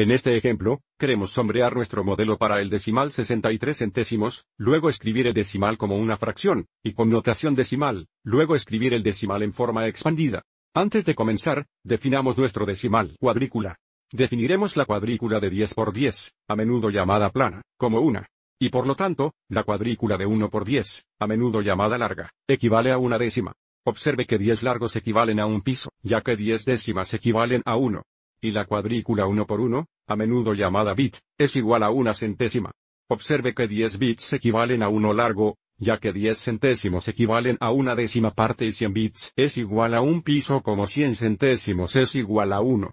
En este ejemplo, queremos sombrear nuestro modelo para el decimal 63 centésimos, luego escribir el decimal como una fracción, y con notación decimal, luego escribir el decimal en forma expandida. Antes de comenzar, definamos nuestro decimal cuadrícula. Definiremos la cuadrícula de 10 por 10, a menudo llamada plana, como una. Y por lo tanto, la cuadrícula de 1 por 10, a menudo llamada larga, equivale a una décima. Observe que 10 largos equivalen a un piso, ya que 10 décimas equivalen a 1 y la cuadrícula 1 por 1, a menudo llamada bit, es igual a una centésima. Observe que 10 bits equivalen a uno largo, ya que 10 centésimos equivalen a una décima parte y 100 bits es igual a un piso como 100 centésimos es igual a 1.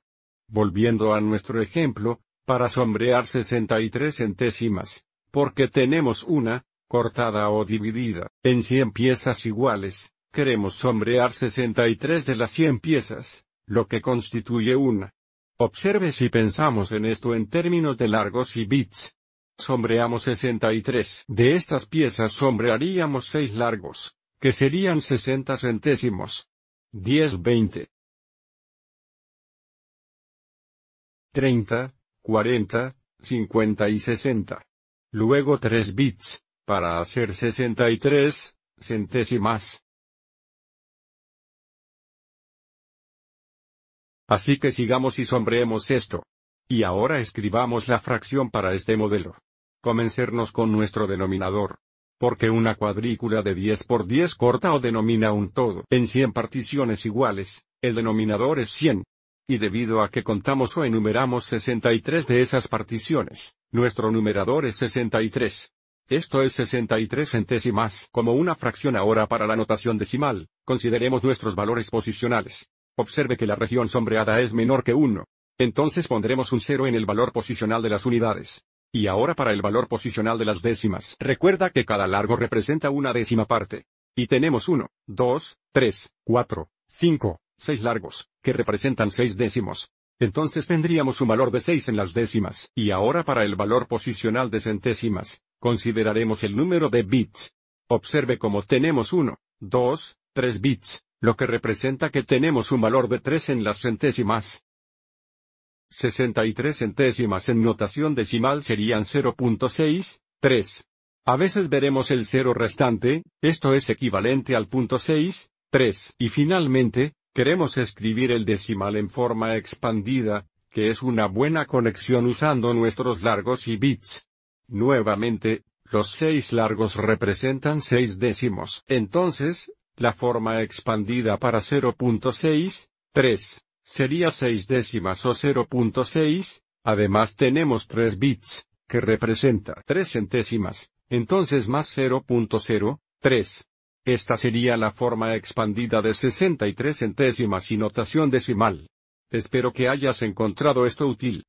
Volviendo a nuestro ejemplo, para sombrear 63 centésimas, porque tenemos una, cortada o dividida, en 100 piezas iguales, queremos sombrear 63 de las 100 piezas, lo que constituye una Observe si pensamos en esto en términos de largos y bits. Sombreamos 63. De estas piezas sombrearíamos 6 largos, que serían 60 centésimos. 10 20. 30, 40, 50 y 60. Luego 3 bits, para hacer 63, centésimas. Así que sigamos y sombreemos esto. Y ahora escribamos la fracción para este modelo. Comencernos con nuestro denominador. Porque una cuadrícula de 10 por 10 corta o denomina un todo en 100 particiones iguales, el denominador es 100. Y debido a que contamos o enumeramos 63 de esas particiones, nuestro numerador es 63. Esto es 63 centésimas. Como una fracción ahora para la notación decimal, consideremos nuestros valores posicionales. Observe que la región sombreada es menor que 1. Entonces pondremos un 0 en el valor posicional de las unidades. Y ahora para el valor posicional de las décimas. Recuerda que cada largo representa una décima parte. Y tenemos 1, 2, 3, 4, 5, 6 largos, que representan 6 décimos. Entonces tendríamos un valor de 6 en las décimas. Y ahora para el valor posicional de centésimas, consideraremos el número de bits. Observe como tenemos 1, 2, 3 bits, lo que representa que tenemos un valor de 3 en las centésimas. 63 centésimas en notación decimal serían 0.6, 3. A veces veremos el cero restante, esto es equivalente al punto 6, 3. Y finalmente, queremos escribir el decimal en forma expandida, que es una buena conexión usando nuestros largos y bits. Nuevamente, los seis largos representan 6 décimos. Entonces, la forma expandida para 0.6, 3, sería 6 décimas o 0.6, además tenemos 3 bits, que representa 3 centésimas, entonces más 0.0, 3. Esta sería la forma expandida de 63 centésimas y notación decimal. Espero que hayas encontrado esto útil.